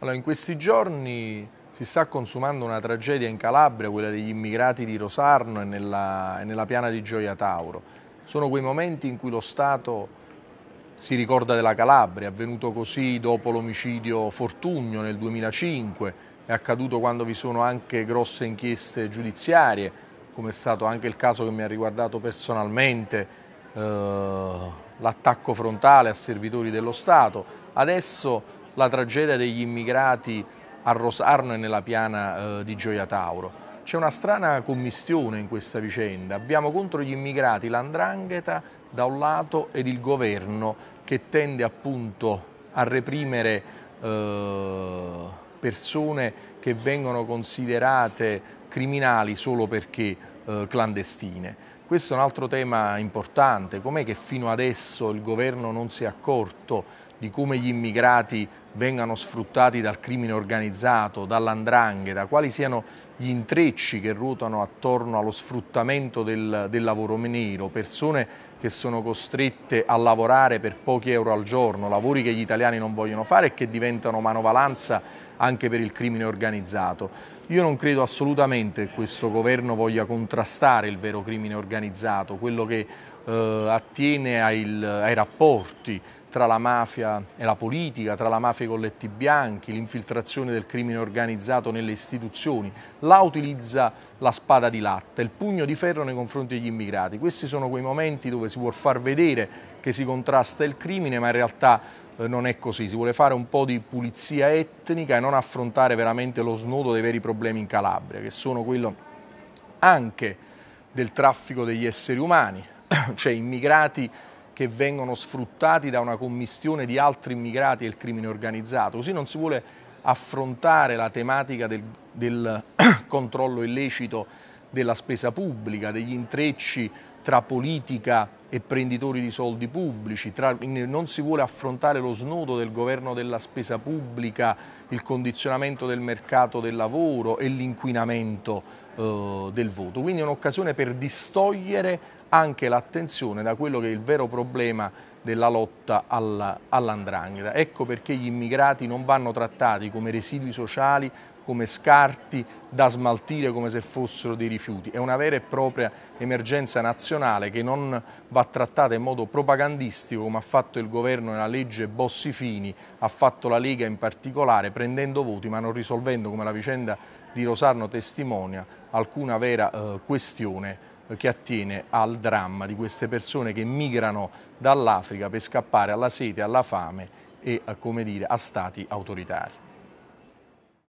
Allora, in questi giorni si sta consumando una tragedia in Calabria, quella degli immigrati di Rosarno e nella, e nella piana di Gioia Tauro. Sono quei momenti in cui lo Stato si ricorda della Calabria, è avvenuto così dopo l'omicidio Fortugno nel 2005, è accaduto quando vi sono anche grosse inchieste giudiziarie, come è stato anche il caso che mi ha riguardato personalmente, eh, l'attacco frontale a servitori dello Stato. Adesso la tragedia degli immigrati a Rosarno e nella piana eh, di Gioia Tauro. C'è una strana commistione in questa vicenda. Abbiamo contro gli immigrati l'andrangheta da un lato ed il governo che tende appunto a reprimere eh, persone che vengono considerate criminali solo perché eh, clandestine. Questo è un altro tema importante, com'è che fino adesso il governo non si è accorto di come gli immigrati vengano sfruttati dal crimine organizzato, dall'andrangheta, quali siano gli intrecci che ruotano attorno allo sfruttamento del, del, lavoro nero, persone che sono costrette a lavorare per pochi euro al giorno, lavori che gli italiani non vogliono fare e che diventano manovalanza anche per il crimine organizzato. Io non credo assolutamente che questo governo voglia contrastare il vero crimine organizzato, quello che eh, attiene ai, ai rapporti tra la mafia e la politica, tra la mafia i colletti bianchi, l'infiltrazione del crimine organizzato nelle istituzioni, La utilizza la spada di latta, il pugno di ferro nei confronti degli immigrati. Questi sono quei momenti dove si vuol far vedere che si contrasta il crimine, ma in realtà eh, non è così, si vuole fare un po' di pulizia etnica e non affrontare veramente lo snodo dei veri problemi in Calabria, che sono quello anche del traffico degli esseri umani, cioè immigrati che vengono sfruttati da una commistione di altri immigrati e il crimine organizzato. Così non si vuole affrontare la tematica del, del controllo illecito della spesa pubblica, degli intrecci tra politica e prenditori di soldi pubblici, tra, non si vuole affrontare lo snodo del governo della spesa pubblica, il condizionamento del mercato del lavoro e l'inquinamento eh, del voto. Quindi è un'occasione per distogliere anche l'attenzione da quello che è il vero problema della lotta alla, all'andrangheta. Ecco perché gli immigrati non vanno trattati come residui sociali, come scarti da smaltire come se fossero dei rifiuti. È una vera e propria emergenza nazionale che non va trattata in modo propagandistico come ha fatto il governo nella legge Bossi-Fini, ha fatto la Lega in particolare prendendo voti ma non risolvendo come la vicenda di Rosarno testimonia alcuna vera eh, questione che attiene al dramma di queste persone che migrano dall'Africa per scappare alla sete, alla fame e eh, dire, a stati autoritari.